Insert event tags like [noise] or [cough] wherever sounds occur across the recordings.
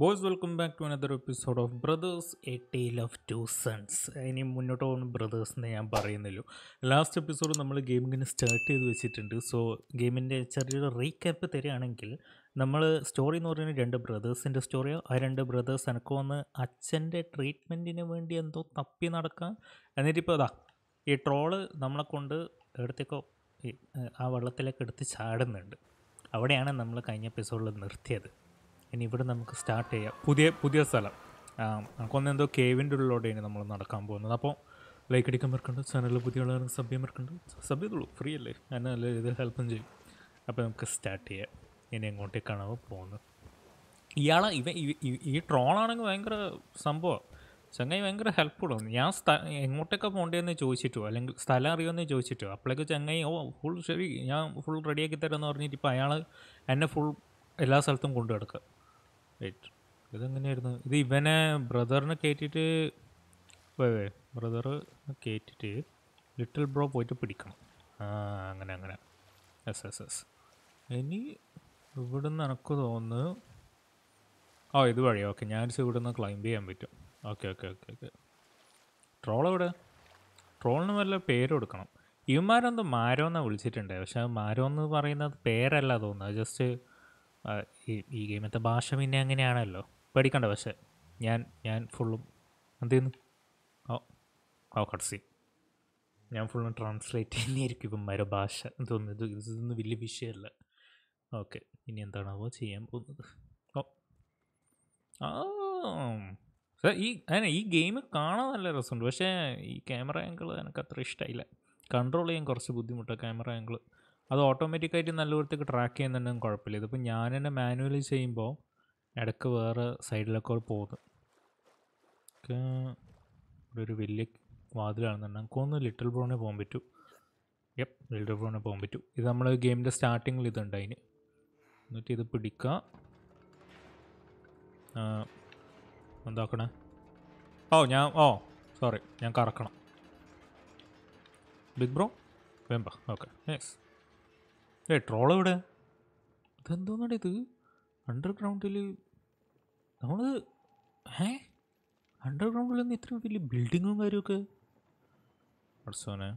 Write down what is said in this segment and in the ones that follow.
Boys welcome back to another episode of brothers a tale of two sons ഇനി മുന്നോട്ട് പോകുന്ന brothers എന്ന് ഞാൻ പറയുന്നില്ലോ ലാസ്റ്റ് എപ്പിസോഡ് നമ്മൾ ഗെയിമിങ്ങനെ സ്റ്റാർട്ട് ചെയ്ത് വെച്ചിട്ടുണ്ട് സോ ഗെയിമിൻ്റെ ചെറിയൊരു റീക്യാപ്പ് തരികയാണെങ്കിൽ നമ്മൾ സ്റ്റോറി എന്ന് പറയുന്നത് രണ്ട് ബ്രദേഴ്സിൻ്റെ സ്റ്റോറിയോ ആ രണ്ട് ബ്രദേഴ്സ് എനിക്ക് വന്ന് അച്ഛൻ്റെ ട്രീറ്റ്മെൻറ്റിന് വേണ്ടി എന്തോ തപ്പി നടക്കാം ഇപ്പോൾ അതാ ഈ ട്രോള് നമ്മളെ കൊണ്ട് എടുത്തേക്കോ ആ വെള്ളത്തിലേക്ക് എടുത്ത് ചാടുന്നുണ്ട് അവിടെയാണ് നമ്മൾ കഴിഞ്ഞ എപ്പിസോഡിൽ നിർത്തിയത് ഇനി ഇവിടെ നമുക്ക് സ്റ്റാർട്ട് ചെയ്യാം പുതിയ പുതിയ സ്ഥലം നമുക്കൊന്ന് എന്തോ കേവിൻ്റെ ഇനി നമ്മൾ നടക്കാൻ പോകുന്നത് അപ്പോൾ ലൈക്ക് അടിക്കാൻ മറക്കണ്ട ചാനലിൽ പുതിയ ആളുകൾ സബ് ചെയ്യാൻ മറക്കണ്ട സബ് ചെയ്തുള്ളൂ ഫ്രീ അല്ലേ ഞാൻ നല്ല രീതിയിൽ ഹെൽപ്പും ചെയ്യും അപ്പോൾ നമുക്ക് സ്റ്റാർട്ട് ചെയ്യാം ഇനി എങ്ങോട്ടേക്കാണാവോ പോകുന്നത് ഇയാളെ ഇവ ഈ ട്രോളാണെങ്കിൽ ഭയങ്കര സംഭവം ചങ്ങായി ഭയങ്കര ഹെൽപ്ഫുള്ളാണ് ഞാൻ സ്ഥ എങ്ങോട്ടൊക്കെ പോകേണ്ടതെന്ന് ചോദിച്ചിട്ടോ അല്ലെങ്കിൽ സ്ഥലം അറിയുമെന്ന് ചോദിച്ചിട്ടോ അപ്പോഴേക്ക് ചങ്ങായി ഓ ഫുൾ ശരി ഞാൻ ഫുൾ റെഡിയാക്കി തരാമെന്ന് പറഞ്ഞിട്ട് ഇപ്പോൾ അയാൾ എന്നെ ഫുൾ എല്ലാ സ്ഥലത്തും കൊണ്ടു കിടക്കുക റൈറ്റ് ഇതെങ്ങനെയായിരുന്നു ഇത് ഇവനെ ബ്രദറിനെ കയറ്റിയിട്ട് ബ്രദറ് കയറ്റിയിട്ട് ലിറ്റിൽ ബ്രോ പോയിട്ട് പിടിക്കണം ആ അങ്ങനെ അങ്ങനെ എസ് എസ് എസ് ഇനി ഇവിടുന്ന് എനക്ക് തോന്നുന്നു ഓ ഇത് വഴി ഓക്കെ ഞാൻ നിന്ന് ക്ലൈംബ് ചെയ്യാൻ പറ്റും okay okay okay okay troll എവിടെ ട്രോളിന് വല്ല പേര് കൊടുക്കണം ഇവന്മാരെന്തോ മാരോന്നാണ് വിളിച്ചിട്ടുണ്ട് പക്ഷെ മാരോ എന്ന് പറയുന്നത് പേരല്ല തോന്നുന്നത് ജസ്റ്റ് ഈ ഈ ഭാഷ പിന്നെ അങ്ങനെയാണല്ലോ. പേടിക്കണ്ട പക്ഷേ. ഞാൻ ഞാൻ ഫുള്ളും എന്തേന്ന്? ഓ ഓ കട്ട് സീൻ. ഞാൻ ഫുള്ളും ട്രാൻസ്ലേറ്റ് തന്നെയായിരിക്കും മരോ ഭാഷ. തോന്നുന്നു ഇത് ഇതൊന്നും വലിയ വിഷയമല്ല. ഓക്കെ. ഇനി എന്താണാവോ ചെയ്യാൻ പോകുന്നത്? ഓ ആ ഈ അതെന്നെ ഈ ഗെയിം കാണാൻ നല്ല രസമുണ്ട്. പക്ഷേ ഈ ക്യാമറ ആംഗിൾ എനിക്ക് അത്ര ഇഷ്ടമായില്ല. കൺട്രോൾ ചെയ്യാൻ കുറച്ച് ബുദ്ധിമുട്ടാണ് ക്യാമറ ആംഗിൾ. അത് ഓട്ടോമാറ്റിക്കായിട്ട് വൃത്തിക്ക് ട്രാക്ക് ചെയ്യുന്നുണ്ടെങ്കിൽ കുഴപ്പമില്ല ഇതിപ്പോൾ ഞാൻ തന്നെ മാനുവലി ചെയ്യുമ്പോൾ ഇടയ്ക്ക് വേറെ സൈഡിലൊക്കെ പോകുന്നു ഇവിടെ ഒരു വലിയ വാതിലാണെന്നുണ്ടെങ്കിൽ ഒന്ന് ലിറ്റിൽ ബ്രോണെ പോകാൻ പറ്റൂ യെപ് ലിറ്റിൽ ബ്രോണെ പോകാൻ പറ്റൂ ഇത് നമ്മൾ ഗെയിമിൻ്റെ സ്റ്റാർട്ടിങ്ങിൽ ഇതുണ്ട് അതിന് എന്നിട്ട് ഇത് പിടിക്കുക എന്താക്കണേ ഓ ഞാൻ ഓ സോറി ഞാൻ കറക്കണം ബിഗ് ബ്രോ വേമ്പ ഓക്കെ നെക്സ്റ്റ് ഏ ട്രോൾ എവിടെ ഇതെന്തോന്നാണ് ഇത് അണ്ടർഗ്രൗണ്ടിൽ നമ്മള് ഏ അണ്ടർഗ്രൗണ്ടിലൊന്നും ഇത്രയും വലിയ ബിൽഡിങ്ങും കാര്യമൊക്കെ അർസോനെ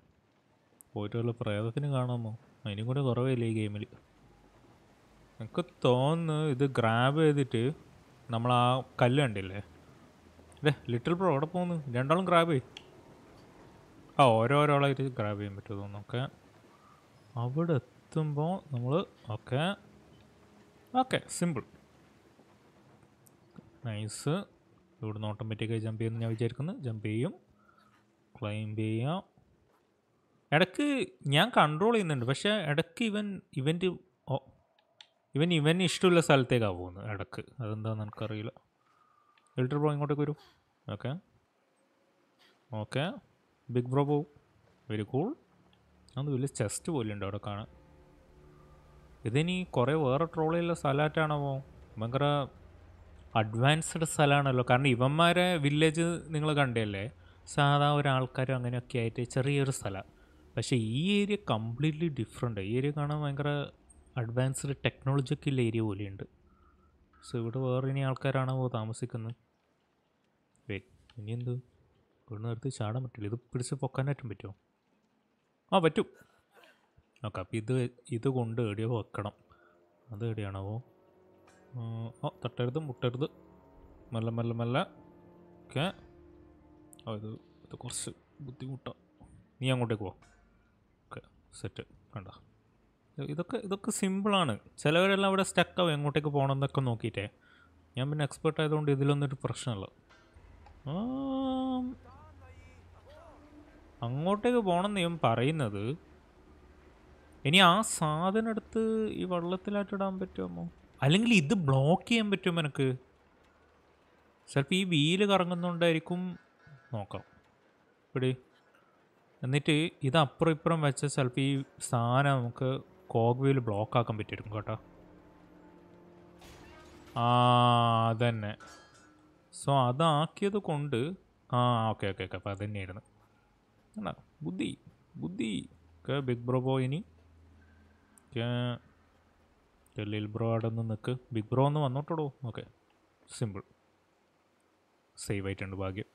പോയിട്ട് വല്ല പ്രേതത്തിന് കാണാമോ അതിനും കൂടെ കുറവില്ല ഈ ഗെയിമിൽ എനിക്ക് തോന്നുന്നു ഇത് ഗ്രാബ് ചെയ്തിട്ട് നമ്മൾ ആ കല്ല് കണ്ടില്ലേ അല്ലേ ലിറ്റിൽ പ്രോ അവിടെ പോകുന്നു രണ്ടാളും ഗ്രാബ് ചെയ്യും ആ ഓരോരോളായിട്ട് ഗ്രാബ് ചെയ്യാൻ പറ്റുമോ തോന്നുന്നു ഓക്കെ അവിടെ എത്തുമ്പോൾ നമ്മൾ ഓക്കെ ഓക്കെ സിമ്പിൾ നൈസ് ഇവിടുന്ന് ഓട്ടോമാറ്റിക്കായി ജമ്പ് ചെയ്യുമെന്ന് ഞാൻ വിചാരിക്കുന്നു ജമ്പ് ചെയ്യും ക്ലൈംബ് ചെയ്യാം ഇടയ്ക്ക് ഞാൻ കൺട്രോൾ ചെയ്യുന്നുണ്ട് പക്ഷേ ഇടയ്ക്ക് ഇവൻ ഇവൻ്റ് ഇവൻ ഇവന് ഇഷ്ടമുള്ള സ്ഥലത്തേക്കാണ് പോകുന്നത് ഇടയ്ക്ക് അതെന്താണെന്ന് എനിക്കറിയില്ല എൽട്ടർ ബ്രോ ഇങ്ങോട്ടേക്ക് വരും ഓക്കെ ഓക്കെ ബിഗ് ബ്രോ പോവും വെരി കൂൾ അത് വലിയ ചെസ്റ്റ് പോലുണ്ട് അവിടെ കാണാൻ ഇതിനി കുറേ വേറെ ട്രോളിയുള്ള സ്ഥലമായിട്ടാണോ ഭയങ്കര അഡ്വാൻസ്ഡ് സ്ഥലമാണല്ലോ കാരണം ഇവന്മാരെ വില്ലേജ് നിങ്ങൾ കണ്ടല്ലേ സാധാ ഒരാൾക്കാരും അങ്ങനെയൊക്കെ ആയിട്ട് ചെറിയൊരു സ്ഥലം പക്ഷേ ഈ ഏരിയ കംപ്ലീറ്റ്ലി ഡിഫറെൻ്റ് ഈ ഏരിയ കാണാൻ ഭയങ്കര അഡ്വാൻസ്ഡ് ടെക്നോളജിയൊക്കെ ഉള്ള ഏരിയ പോലെയുണ്ട് സോ ഇവിടെ വേറെ ഇനി ആൾക്കാരാണോ താമസിക്കുന്നത് വേ ഇനി എന്ത് ഇവിടെ നിർത്തി ചാടാൻ പറ്റില്ല ഇത് പിടിച്ച് പൊക്കാനായിട്ടും പറ്റുമോ ആ പറ്റും ഓക്കെ അപ്പോൾ ഇത് ഇത് കൊണ്ട് എടിയോ വെക്കണം അത് എവിടെയാണാവോ ഓ തട്ടരുത് മുട്ടരുത് മല്ല മല്ല മല്ല ഓക്കെ ഓ ഇത് ഇത് കുറച്ച് ബുദ്ധിമുട്ടാണ് നീ അങ്ങോട്ടേക്ക് പോ ഓക്കെ സെറ്റ് വേണ്ട ഇതൊക്കെ ഇതൊക്കെ സിമ്പിളാണ് ചിലവരെല്ലാം അവിടെ സ്റ്റക്കാവും എങ്ങോട്ടേക്ക് പോകണം എന്നൊക്കെ നോക്കിയിട്ടേ ഞാൻ പിന്നെ എക്സ്പേർട്ട് ആയതുകൊണ്ട് ഇതിലൊന്നും ഒരു പ്രശ്നമല്ല അങ്ങോട്ടേക്ക് പോകണം എന്ന് ഞാൻ പറയുന്നത് ഇനി ആ സാധനം എടുത്ത് ഈ വെള്ളത്തിലായിട്ട് ഇടാൻ പറ്റുമോ അല്ലെങ്കിൽ ഇത് ബ്ലോക്ക് ചെയ്യാൻ പറ്റുമോ എനിക്ക് ചിലപ്പോൾ ഈ വീല് കറങ്ങുന്നുണ്ടായിരിക്കും നോക്കാം ഇവിടെ എന്നിട്ട് ഇത് അപ്പുറം ഇപ്പുറം വെച്ച ചിലപ്പോൾ ഈ സാധനം നമുക്ക് കോഗ് വീല് ബ്ലോക്ക് ആക്കാൻ പറ്റിയിരിക്കും കേട്ടോ ആ അതന്നെ സോ അതാക്കിയത് കൊണ്ട് ആ ഓക്കെ ഓക്കെ ഓക്കെ അപ്പോൾ അത് തന്നെയായിരുന്നു ബുദ്ധി ബുദ്ധി ഓക്കെ ബിഗ് ബ്രോ ബോയ് ഇനി നിൽക്കാൻ ലിൽ ബ്രോ അവിടെ നിന്ന് നിൽക്ക് ബിഗ് ബ്രോ ഒന്ന് വന്നോട്ടോ ഓക്കെ സിമ്പിൾ സേവ് ആയിട്ടുണ്ട് ഭാഗ്യം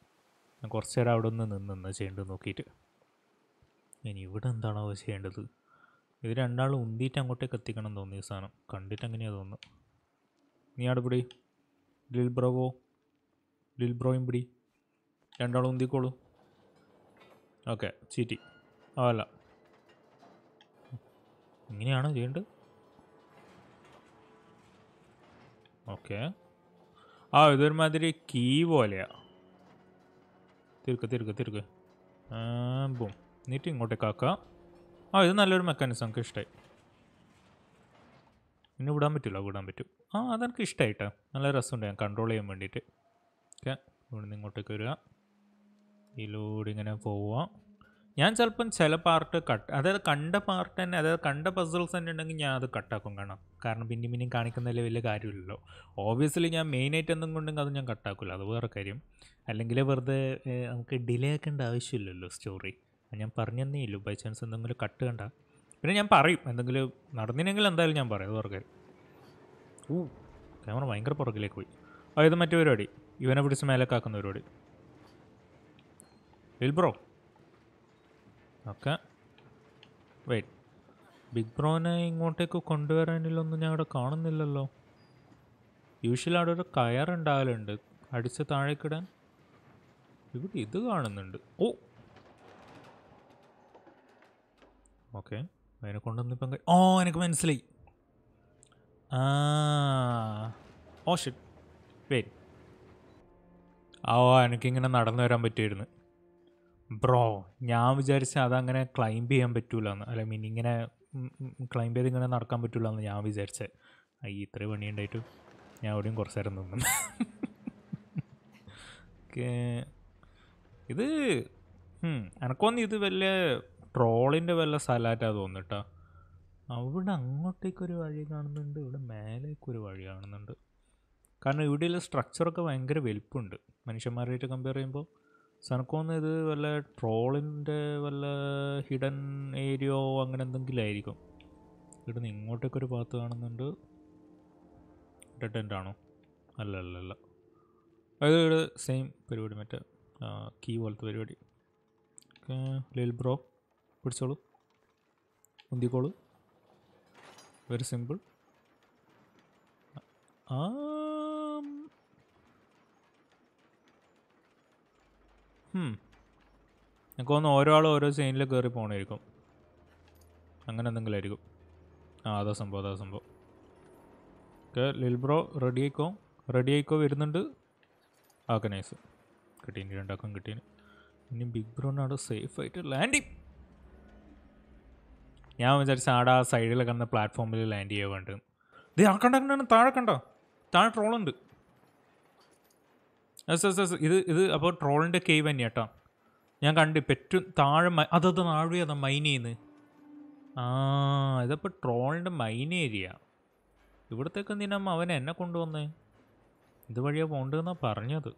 ഞാൻ കുറച്ച് നേരം അവിടെ ഒന്ന് നിന്ന് നിന്ന് ചെയ്യേണ്ടത് നോക്കിയിട്ട് ഇനി ഇവിടെ എന്താണോ ചെയ്യേണ്ടത് ഇത് രണ്ടാൾ ഉന്തിയിട്ട് അങ്ങോട്ടേക്ക് എത്തിക്കണം തോന്നി ഈ സാധനം കണ്ടിട്ട് അങ്ങനെയാ തോന്നുന്നു നീ ആടെ പിടി ലിൽ ബ്രോവോ ലിൽ ബ്രോയും പിടി രണ്ടാളും ഉന്തിക്കോളൂ ഓക്കെ ചീറ്റി അല്ല ഇങ്ങനെയാണോ ചെയ്യേണ്ടത് ഓക്കെ ആ ഇതൊരുമാതിരി കീ പോലെയാ തിരുക്ക് തിരുക്ക് തിരുക്ക് ബും എന്നിട്ട് ഇങ്ങോട്ടേക്ക് കാക്ക ആ ഇത് നല്ലൊരു മെക്കാനിസം നമുക്ക് ഇഷ്ടമായി ഇനി വിടാൻ പറ്റില്ല വിടാൻ പറ്റും ആ അതെനിക്ക് ഇഷ്ടമായിട്ടാ നല്ല രസമുണ്ട് ഞാൻ കൺട്രോൾ ചെയ്യാൻ വേണ്ടിയിട്ട് ഓക്കെ ഇവിടെ നിന്ന് ഇങ്ങോട്ടേക്ക് വരിക ഈ ലോഡ് ഇങ്ങനെ പോവുക ഞാൻ ചിലപ്പം ചില പാർട്ട് കട്ട് അതായത് കണ്ട പാർട്ട് തന്നെ അതായത് കണ്ട പസിൽസ് തന്നെ ഉണ്ടെങ്കിൽ ഞാൻ അത് കട്ടാക്കും കാണാം കാരണം പിന്നെയും പിന്നെയും കാണിക്കുന്നതിൽ വലിയ കാര്യമില്ലല്ലോ ഓബിയസ്ലി ഞാൻ മെയിനായിട്ട് എന്തെങ്കിലും ഉണ്ടെങ്കിൽ അത് ഞാൻ കട്ടാക്കില്ല അത് വേറെ കാര്യം അല്ലെങ്കിൽ വെറുതെ നമുക്ക് ഡിലേ ആക്കേണ്ട ആവശ്യമില്ലല്ലോ സ്റ്റോറി ഞാൻ പറഞ്ഞെന്നേ ഇല്ലൂ ബൈ ചാൻസ് എന്തെങ്കിലും കട്ട് കണ്ട പിന്നെ ഞാൻ പറയും എന്തെങ്കിലും നടന്നില്ലെങ്കിൽ എന്തായാലും ഞാൻ പറയും അത് വേറെ കാര്യം ഊ ക്യാമറ ഭയങ്കര പുറകിലേക്ക് പോയി അതായത് മറ്റേ പരിപാടി ഇവനെ പിടിച്ച് മേലേക്കാക്കുന്ന പരിപാടി വിൽ ബ്രോ ഓക്കെ വെയിറ്റ് ബിഗ് ബ്രോനെ ഇങ്ങോട്ടേക്ക് ഞാൻ അവിടെ കാണുന്നില്ലല്ലോ യൂഷ്വലി അവിടെ ഒരു കയറുണ്ടാകലുണ്ട് അടിച്ച് താഴേക്കിടാൻ ഇവിടെ ഇത് കാണുന്നുണ്ട് ഓ ഓക്കെ അതിനെ ഇപ്പം ഓ എനിക്ക് മനസ്സിലായി ആ ഓ ഷിറ്റ് വെയിറ്റ് ആ എനിക്കിങ്ങനെ നടന്നു വരാൻ പറ്റിയിരുന്നു ബ്രോ ഞാൻ വിചാരിച്ച അതങ്ങനെ ക്ലൈംബ് ചെയ്യാൻ പറ്റൂല എന്ന് അല്ല മീൻ ഇങ്ങനെ ക്ലൈംബ് ചെയ്ത് ഇങ്ങനെ നടക്കാൻ പറ്റൂല എന്ന് ഞാൻ വിചാരിച്ചത് ഈ ഇത്ര പണിയുണ്ടായിട്ട് ഞാൻ അവിടെയും കുറച്ച് നേരം നിന്നു ഇത് എനക്കൊന്നും ഇത് വല്ല ട്രോളിൻ്റെ വല്ല സ്ഥലമായിട്ടാണ് തോന്നിട്ടാ അവിടെ അങ്ങോട്ടേക്കൊരു വഴി കാണുന്നുണ്ട് ഇവിടെ മേലേക്കൊരു വഴി കാണുന്നുണ്ട് കാരണം ഇവിടെയുള്ള സ്ട്രക്ചറൊക്കെ ഭയങ്കര വലിപ്പമുണ്ട് മനുഷ്യന്മാരായിട്ട് കമ്പയർ ചെയ്യുമ്പോൾ സനക്കോന്ന് ഇത് വല്ല ട്രോളിൻ്റെ വല്ല ഹിഡൻ ഏരിയയോ അങ്ങനെ എന്തെങ്കിലും ആയിരിക്കും ഇവിടുന്ന് ഇങ്ങോട്ടേക്കൊരു പാത്ത് കാണുന്നുണ്ട് ഡെഡ് എൻഡ് ആണോ അല്ല അല്ല അല്ല അത് ഇവിടെ സെയിം പരിപാടി മറ്റേ കീ പോലത്തെ പരിപാടി ലിൽ ബ്രോ പിടിച്ചോളൂ ഉന്തിക്കോളൂ വെരി സിമ്പിൾ ആ നിങ്ങൾക്ക് തോന്നുന്നു ഓരോ ആളും ഓരോ സീനിൽ കയറി പോകണമായിരിക്കും അങ്ങനെ എന്തെങ്കിലും ആയിരിക്കും ആ അതാ സംഭവം അതാ സംഭവം ഓക്കെ ലിൽബ്രോ റെഡി ആയിക്കോ റെഡി ആയിക്കോ വരുന്നുണ്ട് ഓക്കെ നൈസ് കിട്ടീന് രണ്ടാക്കം കിട്ടീന് ഇനി ബിഗ് ബ്രോനാണ് ആയിട്ട് ലാൻഡ് ഞാൻ വിചാരിച്ച ആടെ ആ സൈഡിൽ കിടന്ന പ്ലാറ്റ്ഫോമിൽ ലാൻഡ് ചെയ്യാൻ വേണ്ടത് ഇത് ആ കണ്ട കണ്ടാണ് താഴെ കണ്ടോ താഴെ ട്രോളുണ്ട് ഇത് ഇത് അപ്പോൾ ട്രോളിൻ്റെ കേവ് തന്നെയാണ് കേട്ടോ ഞാൻ കണ്ട് പെറ്റും താഴെ അതത് താഴെയാണ് അതാ മൈൻ ചെയ്യുന്നത് ആ ഇതപ്പോൾ ട്രോളിൻ്റെ മൈൻ ഏരിയ ഇവിടത്തേക്ക് എന്തിനാ അവൻ എന്നെ കൊണ്ടുവന്നേ വഴിയാണ് പോകേണ്ടതെന്നാണ് പറഞ്ഞത്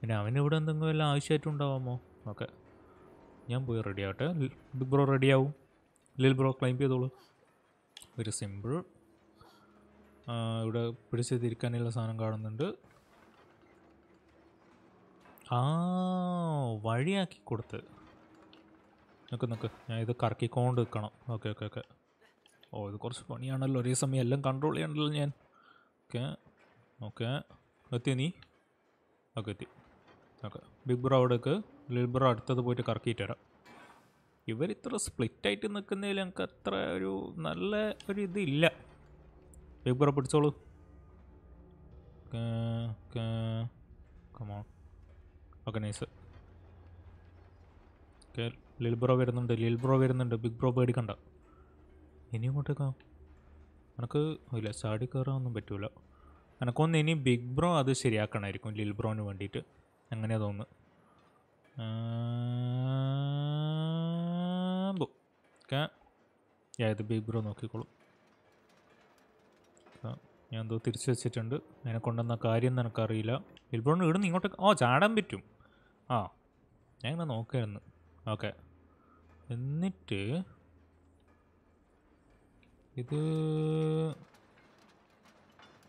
പിന്നെ അവൻ ഇവിടെ എന്തെങ്കിലും എല്ലാം ആവശ്യമായിട്ടുണ്ടാവാമോ ഓക്കെ ഞാൻ പോയി റെഡി ആവട്ടെ ബിഗ് ബ്രോ റെഡി ആവും ലിൽ ബ്രോ ക്ലൈംബ് ചെയ്തോളൂ ഒരു സിമ്പിൾ ഇവിടെ പിടിച്ച് തിരിക്കാനുള്ള സാധനം കാണുന്നുണ്ട് ആ വഴിയാക്കി കൊടുത്ത് നിൽക്ക് നിൽക്ക് ഞാൻ ഇത് കറക്കിക്കൊണ്ട് നിൽക്കണം ഓക്കെ ഓക്കെ ഓക്കെ ഓ ഇത് കുറച്ച് പണിയാണല്ലോ ഒരേ സമയം എല്ലാം കൺട്രോൾ ചെയ്യണല്ലോ ഞാൻ ഓക്കെ ഓക്കെ എത്തി നീ ഓക്കെ എത്തി ഓക്കെ ബിഗ് ബ്രോ അവിടേക്ക് ലിൽ ബ്രോ അടുത്തത് പോയിട്ട് കറക്കിയിട്ട് വരാം ഇവരിത്ര സ്പ്ലിറ്റായിട്ട് നിൽക്കുന്നതിൽ ഞങ്ങൾക്ക് അത്ര ഒരു നല്ല ഒരു ഇതില്ല ബിഗ് ബ്രോ പിടിച്ചോളൂ okay okay come on okay nice okay lil bro വരുന്നുണ്ട് ലിൽ ബ്രോ വരുന്നുണ്ട് ബിഗ് ബ്രോ പേടിക്കണ്ട ഇനി ഇങ്ങോട്ടേക്കാം എനക്ക് ഇല്ല ചാടി കയറാനൊന്നും പറ്റൂല എനക്കൊന്ന് ഇനി ബിഗ് ബ്രോ അത് ശരിയാക്കണമായിരിക്കും ലിൽ ബ്രോന് വേണ്ടിയിട്ട് അങ്ങനെയാ തോന്നുന്നു ഓക്കെ ഇത് ബിഗ് ബ്രോ നോക്കിക്കോളും ഞാൻ എന്തോ തിരിച്ചു വെച്ചിട്ടുണ്ട് അതിനെ കൊണ്ടുവന്ന കാര്യം നിനക്കറിയില്ല ലിൽ ബ്രോണ് ഇടുന്ന് ഇങ്ങോട്ടേക്ക് ഓ ചാടാൻ പറ്റും ആ ഞാൻ ഇങ്ങനെ നോക്കായിരുന്നു ഓക്കെ എന്നിട്ട് ഇത്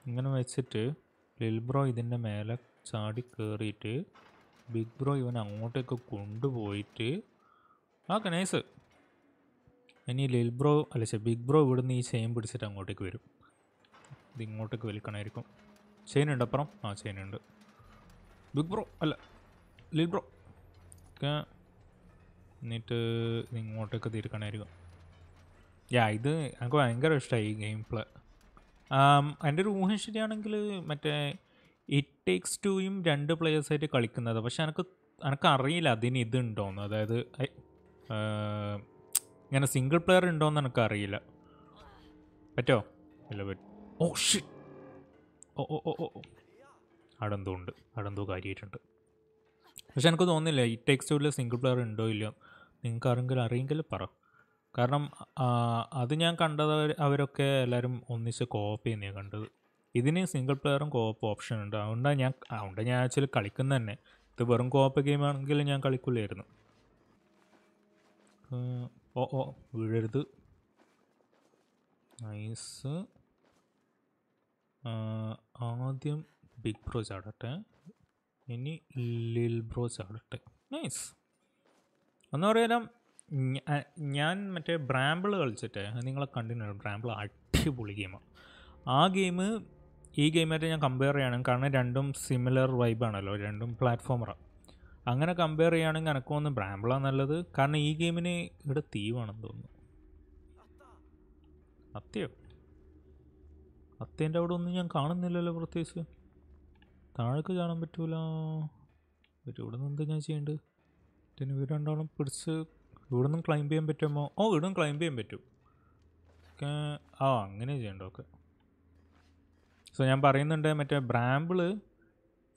ഇങ്ങനെ വെച്ചിട്ട് ലിൽ ബ്രോ ഇതിൻ്റെ മേലെ ചാടി കയറിയിട്ട് ബിഗ് ബ്രോ ഇവൻ അങ്ങോട്ടേക്ക് കൊണ്ടുപോയിട്ട് ഓക്കെ നൈസ് ഇനി ലിൽ ബ്രോ അല്ല ശരി ബിഗ് ബ്രോ ഇവിടുന്ന് ഈ ചെയിൻ പിടിച്ചിട്ട് അങ്ങോട്ടേക്ക് വരും ഇത് ഇങ്ങോട്ടേക്ക് വലിക്കണമായിരിക്കും ചെയിനുണ്ട് ഉണ്ട് അപ്പുറം ആ ചെയിനുണ്ട് ഉണ്ട് ബിഗ് ബ്രോ അല്ല ലിൽ ബ്രോ ഒക്കെ എന്നിട്ട് ഇങ്ങോട്ടൊക്കെ തീർക്കണമായിരിക്കും യാ ഇത് എനിക്ക് ഭയങ്കര ഇഷ്ടമായി ഈ ഗെയിം പ്ലേ um, എൻ്റെ ഒരു ഊഹം ശരിയാണെങ്കിൽ മറ്റേ ഇറ്റ് ടേക്സ് ടുയും രണ്ട് പ്ലേയേഴ്സായിട്ട് കളിക്കുന്നത് പക്ഷെ എനിക്ക് അറിയില്ല അതിന് ഇതുണ്ടോയെന്ന് അതായത് ഇങ്ങനെ സിംഗിൾ പ്ലെയർ ഉണ്ടോയെന്ന് അറിയില്ല പറ്റോ ഇല്ല പറ്റും ഓ ഷിറ്റ് ഓ ഓ ഓ ഓ അടന്തോ ഉണ്ട് അടന്തോ കാര്യമായിട്ടുണ്ട് പക്ഷെ എനിക്ക് തോന്നുന്നില്ല ഈ ടെക്സ്റ്റ് ടൂവിൽ സിംഗിൾ പ്ലെയർ ഉണ്ടോ ഇല്ലയോ നിങ്ങൾക്ക് ആരെങ്കിലും അറിയെങ്കിൽ പറ കാരണം അത് ഞാൻ കണ്ടത് അവരൊക്കെ എല്ലാവരും ഒന്നിച്ച് കോപ്പ് ചെയ്യുന്നേ കണ്ടത് ഇതിന് സിംഗിൾ പ്ലെയറും കോപ്പ് ഓപ്ഷൻ ഉണ്ട് അതുകൊണ്ടാണ് ഞാൻ അതുകൊണ്ട് ഞാൻ ആക്ച്വലി കളിക്കുന്ന തന്നെ ഇത് വെറും കോപ്പ് ഗെയിം ആണെങ്കിൽ ഞാൻ കളിക്കില്ലായിരുന്നു ഓ ഓ വീഴരുത് നൈസ് ആദ്യം ബിഗ് പ്രോ ചാടട്ടെ ഇനി ലിൽ ബ്രോസ് ആവട്ടെ നൈസ് എന്ന് പറയാനും ഞാൻ മറ്റേ ബ്രാമ്പിൾ കളിച്ചിട്ട് നിങ്ങളെ കണ്ടിന്യൂ ബ്രാമ്പിൾ അടിപൊളി ഗെയിമാണ് ആ ഗെയിം ഈ ഗെയിമായിട്ട് ഞാൻ കമ്പയർ ചെയ്യണം കാരണം രണ്ടും സിമിലർ വൈബാണല്ലോ രണ്ടും പ്ലാറ്റ്ഫോമറാണ് അങ്ങനെ കമ്പയർ ചെയ്യുകയാണെങ്കിൽ എനക്ക് ഒന്ന് ബ്രാമ്പിളാണ് നല്ലത് കാരണം ഈ ഗെയിമിന് ഇവിടെ തീവാണെന്ന് തോന്നുന്നു അത്യോ അത്തേൻ്റെ അവിടെ ഒന്നും ഞാൻ കാണുന്നില്ലല്ലോ പ്രത്യേകിച്ച് താഴേക്ക് കാണാൻ പറ്റൂല ഇവിടെ നിന്ന് എന്താ ഞാൻ ചെയ്യേണ്ടത് പിന്നെ ഇവർ രണ്ടാളും പിടിച്ച് ഇവിടെ നിന്ന് ക്ലൈംബ് ചെയ്യാൻ പറ്റുമോ ഓ ഇവിടെ നിന്ന് ക്ലൈംബ് ചെയ്യാൻ പറ്റും ഓക്കെ ആ അങ്ങനെ ചെയ്യണ്ട ഓക്കെ സോ ഞാൻ പറയുന്നുണ്ട് മറ്റേ ബ്രാമ്പിള്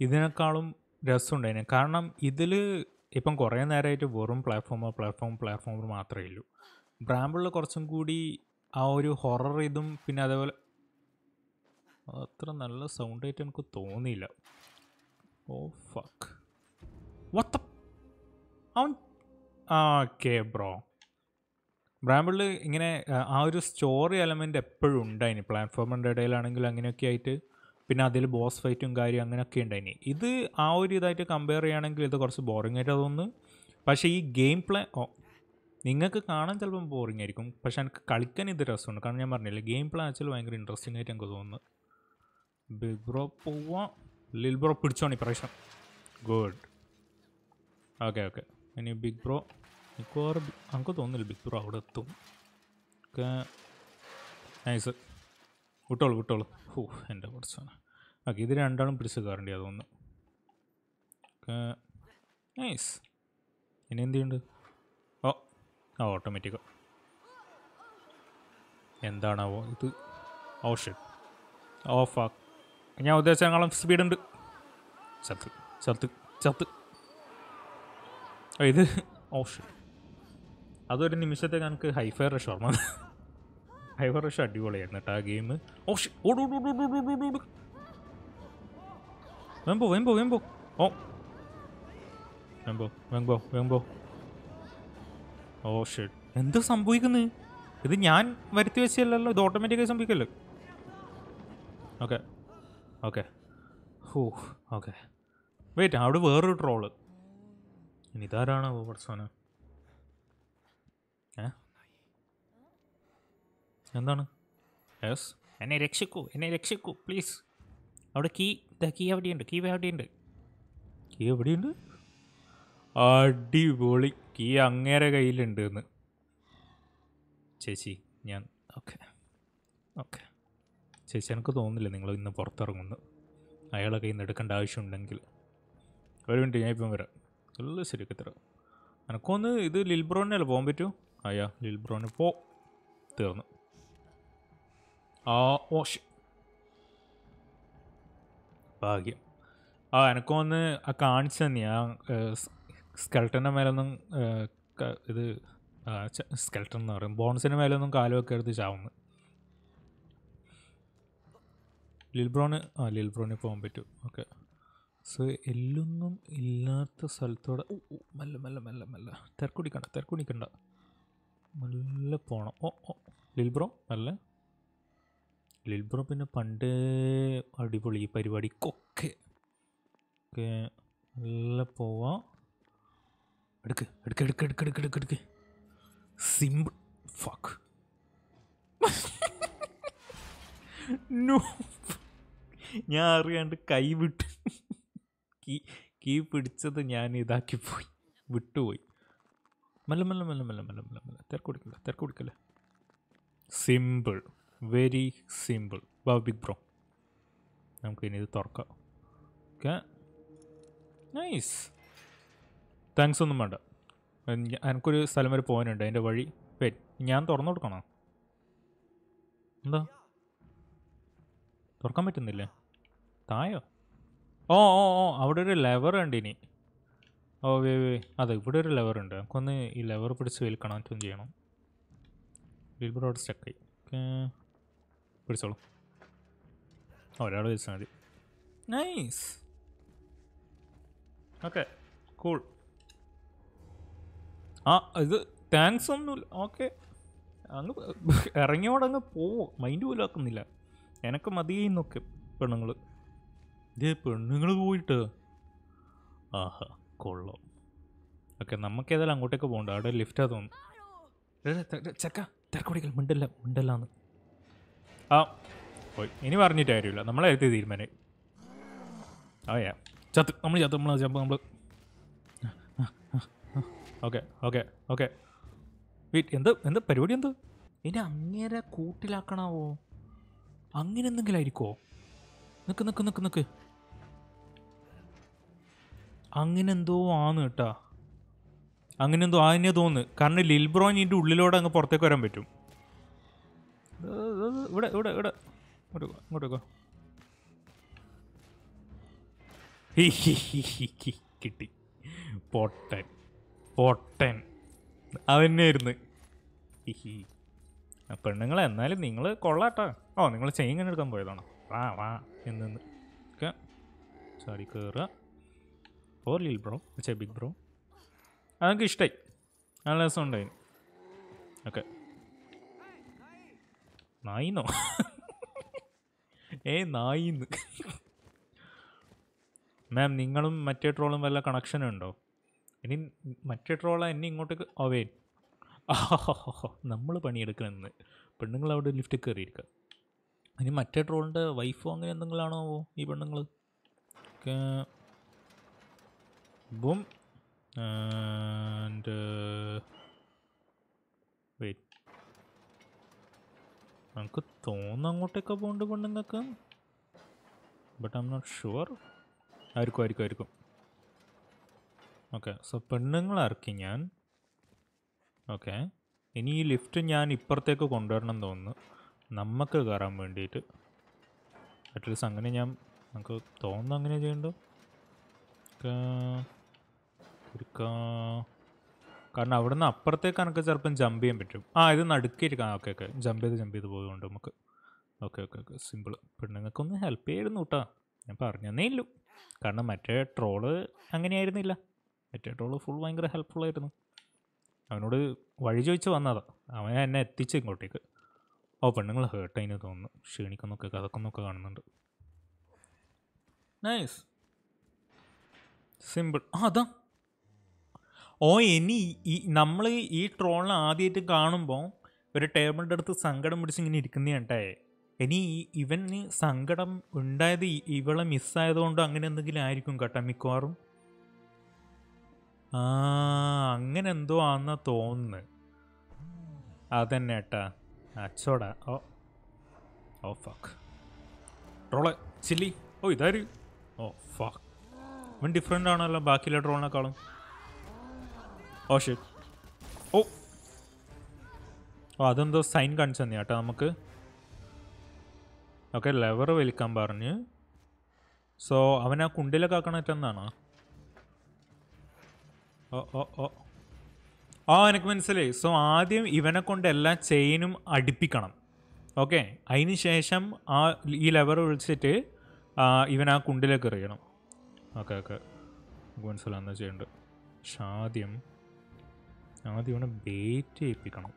ഇതിനേക്കാളും രസമുണ്ടായിന് കാരണം ഇതിൽ ഇപ്പം കുറേ നേരമായിട്ട് വെറും പ്ലാറ്റ്ഫോമോ പ്ലാറ്റ്ഫോം പ്ലാറ്റ്ഫോമോ മാത്രമേ ഉള്ളൂ ബ്രാമ്പിളിൽ കുറച്ചും കൂടി ആ ഒരു ഹൊറർ ഇതും പിന്നെ അതേപോലെ അതത്ര നല്ല സൗണ്ടായിട്ട് എനിക്ക് തോന്നിയില്ല ഓ ഫക്ക് വത്ത അവൻ ഓക്കെ ബ്രോ ബ്രാമ്പിളിൽ ഇങ്ങനെ ആ ഒരു സ്റ്റോറി എലമെൻ്റ് എപ്പോഴും ഉണ്ടായിനി പ്ലാറ്റ്ഫോമിൻ്റെ ഇടയിലാണെങ്കിലും അങ്ങനെയൊക്കെ ആയിട്ട് പിന്നെ അതിൽ ബോസ് ഫൈറ്റും കാര്യം അങ്ങനെയൊക്കെ ഉണ്ടായിനി ഇത് ആ ഒരു ഇതായിട്ട് കമ്പയർ ചെയ്യുകയാണെങ്കിൽ ഇത് കുറച്ച് ബോറിംഗ് ആയിട്ട് തോന്നുന്നു പക്ഷേ ഈ ഗെയിം പ്ലേ ഓ നിങ്ങൾക്ക് കാണാൻ ചിലപ്പം ബോറിംഗ് ആയിരിക്കും പക്ഷേ എനിക്ക് കളിക്കാൻ ഇത് രസമുണ്ട് കാരണം ഞാൻ പറഞ്ഞില്ലേ ഗെയിം പ്ലാൻ ആച്ചാൽ ഭയങ്കര ഇൻട്രസ്റ്റിംഗ് ആയിട്ട് എനിക്ക് തോന്നുന്നു ബിഗ് ബ്രോ പോവാം ലിൽ ബ്രോ പിടിച്ചോണി പ്രാവശ്യം ഗുഡ് ഓക്കെ ഓക്കെ ഇനി ബിഗ് ബ്രോ മിക്കവാറും നമുക്ക് തോന്നില്ല ബിഗ് ബ്രോ അവിടെ എത്തും ഓക്കെ നൈസ് വിട്ടോളൂ വിട്ടോളൂ ഹൂ എൻ്റെ കുറച്ചാണ് ഓക്കെ ഇത് രണ്ടാളും പിടിച്ച് കയറേണ്ടി അതൊന്ന് ഓക്കെ നൈസ് ഇനി എന്ത് ചെയ്യുന്നുണ്ട് ഓ ആ ഓട്ടോമാറ്റിക്കോ എന്താണാവോ ഇത് ഓ oh, ഓഫാക്ക് ഞാൻ സ്പീഡ് ഉണ്ട് ചത്ത് ചത്ത് ചത്ത് ഇത് ഓഷൻ oh അതൊരു നിമിഷത്തെ നമുക്ക് ഹൈഫയർ റഷ് ഓർമ്മ ഹൈഫയർ റഷ് അടിപൊളിയായിരുന്നു കേട്ടോ ആ ഗെയിം ഓഷ് ഓടോടോടോടോടോടോടോട് വെമ്പോ വെമ്പോ വെമ്പോ ഓ വെമ്പോ വെമ്പോ വെമ്പോ ഓ oh. oh എന്ത് സംഭവിക്കുന്നത് ഇത് ഞാൻ വരുത്തി വെച്ചല്ലോ ഇത് ഓട്ടോമാറ്റിക്കായി സംഭവിക്കല്ലോ ഓക്കെ ഓക്കെ ഹൂ ഓക്കെ വെയിറ്റ് അവിടെ വേറൊരു ട്രോള് ഇനിതാരാണ് സോന എന്താണ് യെസ് എന്നെ രക്ഷിക്കൂ എന്നെ രക്ഷിക്കൂ പ്ലീസ് അവിടെ കീ കീ എവിടെയുണ്ട് കീ എവിടെയുണ്ട് കീ എവിടെയുണ്ട് അടിപൊളി കീ അങ്ങേരെ കയ്യിലുണ്ട് എന്ന് ചേച്ചി ഞാൻ ഓക്കെ ഓക്കെ ചേച്ചി എനിക്ക് തോന്നുന്നില്ല നിങ്ങൾ ഇന്ന് പുറത്തിറങ്ങുന്നു അയാളെ കയ്യിൽ നിന്ന് എടുക്കേണ്ട ആവശ്യമുണ്ടെങ്കിൽ ഒരു മിനിറ്റ് ഞാൻ ഇപ്പം വരാം നല്ല ശരിക്കും തരാം എനക്കൊന്ന് ഇത് ലിൽബ്രോണിനെ അല്ല പോകാൻ പറ്റൂ അയ്യാ ലിൽബ്രോണ് പോ തീർന്നു ആ ഓഷ് ഭാഗ്യം ആ എനക്കൊന്ന് ആ കാണിച്ചു തന്നെ ആ സ്കെൽട്ടൻ്റെ മേലൊന്നും ഇത് സ്കെൽട്ടൻ എന്ന് പറയും ബോൺസിൻ്റെ മേലൊന്നും കാലുമൊക്കെ എടുത്ത് ചാവുന്നു ലിൽബ്രോണ് ആ ലിൽബ്രോണിൽ പോകാൻ പറ്റും ഓക്കെ സോ എല്ലൊന്നും ഇല്ലാത്ത സ്ഥലത്തോടെ മെല്ലെ മെല്ലെ മെല്ലെ മെല്ലെ തിരക്കുടിക്കണ്ട തിരക്കുടിക്കണ്ട നല്ല പോകണം ഓ ഓ ലിൽബ്രോ മെല്ലെ ലിൽബ്രോ പിന്നെ പണ്ട് അടിപൊളി ഈ പരിപാടിക്കൊക്കെ ഓക്കെ നല്ല പോവാം എടുക്ക് എടുക്ക് എടുക്ക് എടുക്ക് എടുക്ക് എടുക്ക് എടുക്ക് സിംപിൾ ഫക്ക് [laughs] നോ ഞാൻ അറിയാണ്ട് കൈ വിട്ട് കീ കീ പിടിച്ചത് ഞാൻ ഇതാക്കി പോയി വിട്ടുപോയി മല്ല മല്ല മല്ല മല്ല മല്ല മല്ല മല്ല തിരക്ക് കൊടുക്കില്ല തിരക്ക് കൊടുക്കില്ല സിമ്പിൾ വെരി സിമ്പിൾ വാ ബിഗ് ബ്രോ നമുക്ക് ഇനി ഇത് തുറക്കാം ഓക്കെ നൈസ് താങ്ക്സ് ഒന്നും വേണ്ട എനിക്കൊരു സ്ഥലം വരെ പോകാനുണ്ട് അതിൻ്റെ വഴി വേ ഞാൻ തുറന്നു കൊടുക്കണോ എന്താ തുറക്കാൻ പറ്റുന്നില്ലേ തായോ ഓ ഓ ഓ അവിടെ ഒരു ലെവർ ഉണ്ട് ഇനി ഓ വേ വേ അതെ ഇവിടെ ഒരു ലെവർ ഉണ്ട് നമുക്കൊന്ന് ഈ ലെവർ പിടിച്ച് വിൽക്കണം കണക്റ്റും ചെയ്യണം ഇവിടെ അവിടെ സ്റ്റക്കായി പിടിച്ചോളൂ ഒരാൾ വിളിച്ചാൽ മതി നൈസ് ഓക്കെ കൂൾ ആ ഇത് താങ്ക്സ് ഒന്നുമില്ല ഓക്കെ അങ്ങ് ഇറങ്ങിയോടങ്ങ് പോവോ മൈൻഡ് പോലും ആക്കുന്നില്ല എനക്ക് മതിയെന്നൊക്കെ പെണ്ണുങ്ങൾ ഇതേ പെണ്ണുങ്ങൾ പോയിട്ട് ആഹാ കൊള്ളാം ഓക്കെ നമുക്ക് ഏതായാലും അങ്ങോട്ടേക്ക് പോകണ്ട അവിടെ ലിഫ്റ്റാ തോന്നുന്നു ചെക്ക തിരക്കുടിക്കൽ മിണ്ടല്ല എന്ന് ആ പോയി ഇനി പറഞ്ഞിട്ട് കാര്യമില്ല നമ്മളെ എത്തി തീരുമാനം അതെയാ ചത്ത് നമ്മൾ ചത്ത് നമ്മൾ ചമ്പ് നമ്മൾ ഓക്കെ ഓക്കെ ഓക്കെ വീട്ട് എന്ത് എന്ത് പരിപാടി എന്ത് ഇനി അങ്ങേരെ കൂട്ടിലാക്കണാവോ അങ്ങനെ എന്തെങ്കിലും ആയിരിക്കുമോ നിൽക്ക് നിൽക്ക് നിൽക്ക് നിൽക്ക് അങ്ങനെ എന്തോ ആണ് കേട്ടാ അങ്ങനെ എന്തോ ആദ്യം തോന്നുന്നു കാരണം ലിൽബ്രോൻ ഇതിൻ്റെ ഉള്ളിലൂടെ അങ്ങ് പുറത്തേക്ക് വരാൻ പറ്റും ഇവിടെ ഇവിടെ ഇവിടെ കിട്ടി പൊട്ടൻ പൊട്ടൻ അവന്നായിരുന്നു പെണ്ണുങ്ങൾ എന്നാലും നിങ്ങൾ കൊള്ളാട്ടോ ഓ നിങ്ങൾ ചെയിൻ കണ്ടെടുക്കാൻ പോയതാണോ വാ വാ എന്ന് ഓക്കെ ചാടി കയറുക ഓർ ലിൽ ബ്രോ ചേ ബിഗ് ബ്രോ അതൊക്കെ ഇഷ്ടമായി നല്ല രസം ഉണ്ടായി ഓക്കെ നായിന്നോ ഏ നായിന്ന് മാം നിങ്ങളും മറ്റേ ട്രോളും വല്ല കണക്ഷൻ ഉണ്ടോ ഇനി മറ്റേ ട്രോളാണ് എന്നെ ഇങ്ങോട്ടേക്ക് അവേ നമ്മൾ പണിയെടുക്കണമെന്ന് പെണ്ണുങ്ങൾ അവിടെ ലിഫ്റ്റ് കയറിയിരിക്കുക ഇനി മറ്റേ ട്രോളിൻ്റെ വൈഫോ അങ്ങനെ എന്തെങ്കിലും ആണോ ഈ പെണ്ണുങ്ങൾ boom and uh, wait നമുക്ക് തോന്നുന്നു അങ്ങോട്ടേക്ക് പോകുന്നുണ്ട് പെണ്ണുങ്ങൾക്ക് but I am not sure ആയിരിക്കും ആയിരിക്കും ആയിരിക്കും ഓക്കെ സോ പെണ്ണുങ്ങളിറക്കി ഞാൻ ഓക്കെ ഇനി ഈ ലിഫ്റ്റ് ഞാൻ ഇപ്പുറത്തേക്ക് കൊണ്ടുവരണം തോന്നുന്നു നമുക്ക് കയറാൻ വേണ്ടിയിട്ട് അറ്റ്ലീസ്റ്റ് അങ്ങനെ ഞാൻ നമുക്ക് തോന്നുന്നു അങ്ങനെ ചെയ്യണ്ടോ കാരണം അവിടുന്ന് അപ്പുറത്തേക്ക് കണക്ക് ചെറുപ്പം ജമ്പ് ചെയ്യാൻ പറ്റും ആ ഇത് നടുക്കിയിരിക്കാം ഓക്കെ ഓക്കെ ജമ്പ് ചെയ്ത് ജമ്പ് ചെയ്ത് പോയതുകൊണ്ട് നമുക്ക് ഓക്കെ ഓക്കെ ഓക്കെ സിമ്പിൾ പെണ്ണുങ്ങൾക്കൊന്ന് ഹെൽപ്പ് ചെയ്യുന്നു കേട്ടോ ഞാൻ പറഞ്ഞതേ ഇല്ലു കാരണം മറ്റേ ട്രോള് അങ്ങനെയായിരുന്നില്ല മറ്റേ ട്രോള് ഫുൾ ഭയങ്കര ആയിരുന്നു അവനോട് വഴി ചോദിച്ച് വന്നതാണ് അവൻ എന്നെ എത്തിച്ച് ഇങ്ങോട്ടേക്ക് ഓ പെണ്ണുങ്ങൾ അതിന് തോന്നുന്നു ക്ഷീണിക്കുന്നൊക്കെ കഥക്കുന്നൊക്കെ കാണുന്നുണ്ട് നൈസ് സിമ്പിൾ ആ അതാ ഓ ഇനി ഈ നമ്മൾ ഈ ട്രോളിനെ ആദ്യമായിട്ട് കാണുമ്പോൾ ഒരു ടേബിളിൻ്റെ അടുത്ത് സങ്കടം പിടിച്ചിങ്ങനെ ഇരിക്കുന്ന കണ്ടായേ ഇനി ഇവന് സങ്കടം ഉണ്ടായത് ഇവളെ മിസ്സായതുകൊണ്ടോ അങ്ങനെ എന്തെങ്കിലും ആയിരിക്കും കേട്ടോ മിക്കവാറും ആ അങ്ങനെ എന്തോ ആണെന്നാ തോന്നുന്നു അതന്നെ ഏട്ടാ അച്ചോടാ oh oh fuck troll chilly oh ഇതാര് ഓ ഫക്ക് ഇവൻ ഡിഫറെൻ്റ് ആണല്ലോ ബാക്കിയുള്ള ട്രോളിനെക്കാളും ഓ ഷിറ്റ് ഓ ഓ അതെന്തോ സൈൻ കാണിച്ചു തന്നെ കേട്ടോ നമുക്ക് ഓക്കെ ലെവർ വലിക്കാൻ പറഞ്ഞ് സോ അവൻ ആ കുണ്ടിലൊക്കെ ആക്കണറ്റെന്നാണോ ഓ oh, ഓ oh, ഓ oh. ആ എനിക്ക് മനസ്സിലായി സോ ആദ്യം ഇവനെ കൊണ്ട് എല്ലാ ചെയിനും അടുപ്പിക്കണം ഓക്കെ അതിന് ശേഷം ആ ഈ ലെവർ വിളിച്ചിട്ട് ഇവൻ ആ കുണ്ടിലേക്ക് എറിയണം ഓക്കെ ഓക്കെ മനസ്സിലാകുന്ന ചെയ്യേണ്ടത് പക്ഷെ ആദ്യം ആദ്യം ഇവിടെ ബേറ്റ് ചെയ്യിപ്പിക്കണം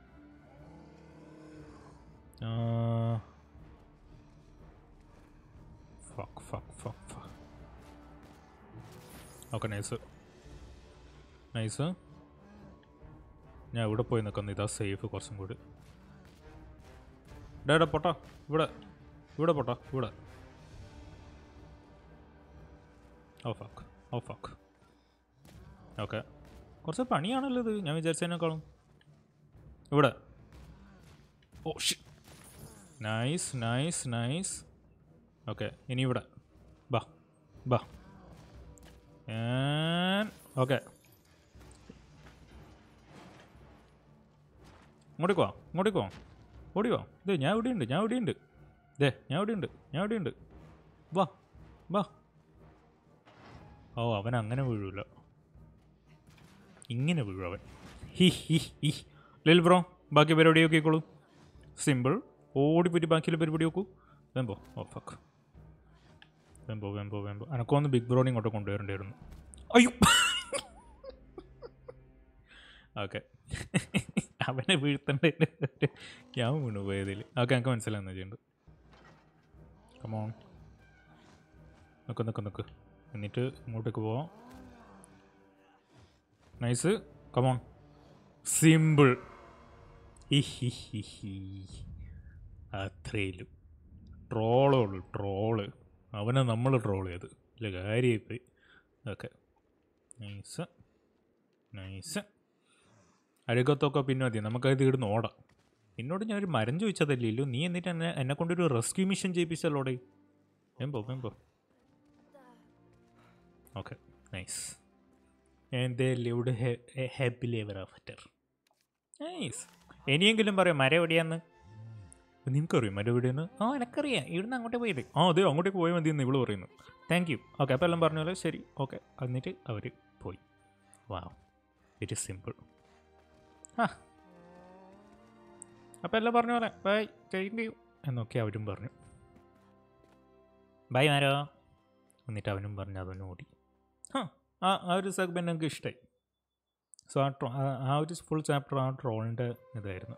fuck fuck fuck fuck okay nice nice ഞാൻ ഇവിടെ പോയി നിൽക്കുന്നു ഇതാ സേഫ് കുറച്ചും കൂടി ഡേടാ പൊട്ടാ ഇവിടെ ഇവിടെ പൊട്ടാ ഇവിടെ oh fuck oh fuck okay കുറച്ച് പണിയാണല്ലോ ഇത് ഞാൻ വിചാരിച്ചതിനേക്കാളും ഇവിടെ oh nice nice nice okay ഇനി ഇവിടെ ബാ ബാ ഓക്കെ ഇങ്ങോട്ടേക്ക് വാ ഇങ്ങോട്ടേക്ക് വാ ഓടിയോ ഇതേ ഞാൻ ഇവിടെയുണ്ട് ഞാൻ ഇവിടെയുണ്ട് ഇതേ ഞാൻ ഇവിടെയുണ്ട് ഞാൻ ഇവിടെയുണ്ട് വാ വാ ഓ അവൻ അങ്ങനെ വീഴൂല ഇങ്ങനെ വീഴും അവൻ ഹി ഹി ഹി ലിൽ ബ്രോ ബാക്കി പരിപാടി നോക്കിക്കോളൂ സിമ്പിൾ പോയി ബാക്കിയുള്ള പരിപാടി നോക്കൂ വേമ്പോ ഓ ഫക്ക് വേമ്പോ വേമ്പോ വെമ്പോ എനക്കൊന്ന് ബിഗ് ബ്രോനെ ഇങ്ങോട്ട് കൊണ്ടുവരേണ്ടിയിരുന്നു അയ്യോ ഓക്കെ അവനെ വീഴ്ത്തണ്ടേ ഞാൻ വീണു പോയതിൽ ഓക്കെ എനിക്ക് മനസ്സിലാകുന്ന ചെയ്യുന്നുണ്ട് കമോൺ നോക്ക് നിൽക്ക് നിൽക്ക് എന്നിട്ട് ഇങ്ങോട്ടേക്ക് പോവാം നൈസ് കമോൺ സിമ്പിൾ അത്രയിലും ട്രോളേ ഉള്ളൂ ട്രോള് അവനെ നമ്മൾ ട്രോൾ ചെയ്ത് ഇല്ല കാര്യമായിപ്പോയി ഓക്കെ നൈസ് നൈസ് അഴുകത്തൊക്കെ പിന്നെ മതി നമുക്കത് ഇവിടുന്ന് ഓടാം എന്നോട് ഞാനൊരു മരം ചോദിച്ചതല്ലല്ലോ നീ എന്നിട്ട് എന്നെ എന്നെ കൊണ്ടൊരു റെസ്ക്യൂ മിഷൻ ചെയ്യിപ്പിച്ചല്ലോടെ വേമ്പോ വേമ്പോ okay nice and they lived happily ever after nice ഇനിയെങ്കിലും പറയാം മര എവിടെയാന്ന് നിനക്കറിയും മര എവിടെയെന്ന് ആ എനക്കറിയാം ഇവിടുന്ന് അങ്ങോട്ടേ പോയത് ആ അതെ അങ്ങോട്ടേക്ക് പോയാൽ മതി എന്ന് ഇവിടെ പറയുന്നു താങ്ക് യു ഓക്കെ അപ്പോൾ എല്ലാം പറഞ്ഞല്ലോ ശരി ഓക്കെ എന്നിട്ട് അവർ പോയി വാ വെരി സിമ്പിൾ ആ അപ്പോൾ എല്ലാം പറഞ്ഞ പോലെ ബൈ ചെയ്യും എന്നൊക്കെ അവരും പറഞ്ഞു ബൈ മാരോ എന്നിട്ട് അവനും പറഞ്ഞു അതൊന്നും ഓടി ആ ആ ആ ഒരു സെഗ്മെൻ്റ് എനിക്ക് ഇഷ്ടമായി സോ ആ ട്രോ ആ ഒരു ഫുൾ ചാപ്റ്റർ ആ ട്രോളിൻ്റെ ഇതായിരുന്നു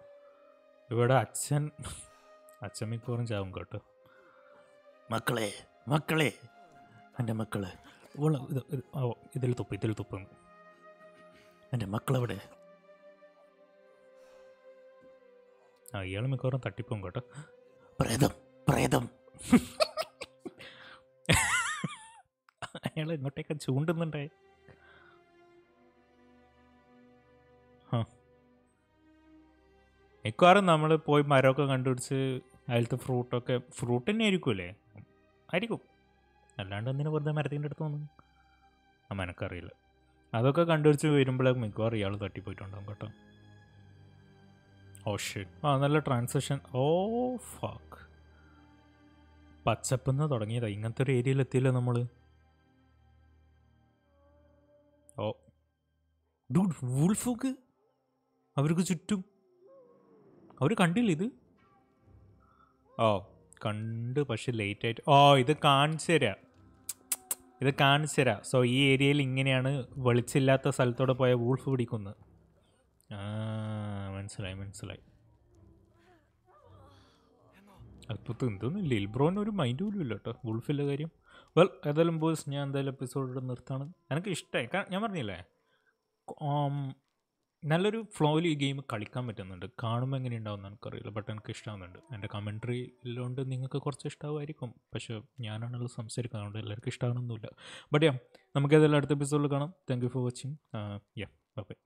ഇവിടെ അച്ഛൻ അച്ഛൻ മിക്കവാറും ചാവും കേട്ടോ മക്കളെ മക്കളെ എൻ്റെ മക്കള് ഇതിൽ തുപ്പ് ഇതിൽ തുപ്പ് എൻ്റെ മക്കളെവിടെ ആ ഇയാൾ മിക്കവാറും തട്ടിപ്പോകും കേട്ടോ പ്രേതം പ്രേതം അയാൾ എങ്ങോട്ടേക്ക് ചൂണ്ടുന്നുണ്ടേ മിക്കവാറും നമ്മൾ പോയി മരമൊക്കെ കണ്ടുപിടിച്ച് അതിലത്തെ ഫ്രൂട്ടൊക്കെ ഫ്രൂട്ട് തന്നെ ആയിരിക്കുമല്ലേ ആയിരിക്കും അല്ലാണ്ട് എന്തിനു വെറുതെ മരത്തിൻ്റെ അടുത്ത് വന്നു ആ മനക്കറിയില്ല അതൊക്കെ കണ്ടുപിടിച്ച് വരുമ്പോഴേക്കും മിക്കവാറും ഇയാൾ തട്ടിപ്പോയിട്ടുണ്ടാകും കേട്ടോ ഓ ആ നല്ല ട്രാൻസാക്ഷൻ ഓ ഫക്ക് പച്ചപ്പെന്ന് തുടങ്ങിയതാണ് ഇങ്ങനത്തെ ഒരു എത്തിയില്ല നമ്മൾ ഓ വുൾഫുക്ക് അവർക്ക് ചുറ്റും അവർ കണ്ടില്ല ഇത് ഓ കണ്ട് പക്ഷെ ലേറ്റ് ആയിട്ട് ഓ ഇത് കാണിച്ചു ഇത് കാണിച്ചു തരാം സോ ഈ ഏരിയയിൽ ഇങ്ങനെയാണ് വെളിച്ചില്ലാത്ത സ്ഥലത്തോടെ പോയ വൂൾഫ് പിടിക്കുന്നത് മനസ്സിലായി മനസ്സിലായി അത്ഭുതം എന്തൊന്നും ഇല്ല ഇൽബ്രോന് ഒരു മൈൻഡ് പോലും ഇല്ല കേട്ടോ വൂൾഫിൻ്റെ കാര്യം വെൽ ഏതായാലും ബോയ്സ് ഞാൻ എന്തായാലും എപ്പിസോഡ് നിർത്താണ് എനിക്ക് ഇഷ്ടമായി കാരണം ഞാൻ പറഞ്ഞില്ലേ നല്ലൊരു ഫ്ലോയിൽ ഈ ഗെയിം കളിക്കാൻ പറ്റുന്നുണ്ട് കാണുമ്പോൾ എങ്ങനെ ഉണ്ടാവുമെന്ന് എനിക്കറിയില്ല ബട്ട് എനിക്ക് ഇഷ്ടമാവുന്നുണ്ട് എൻ്റെ കമൻട്രി ഉള്ളതുകൊണ്ട് നിങ്ങൾക്ക് കുറച്ച് ഇഷ്ടമായിരിക്കും പക്ഷേ ഞാനാണല്ലോ സംസാരിക്കുന്നത് അതുകൊണ്ട് എല്ലാവർക്കും ഇഷ്ടമാകണമെന്നില്ല ബട്ട് യാ നമുക്ക് ഏതെല്ലാം അടുത്ത എപ്പിസോഡിൽ കാണാം thank you for watching ya by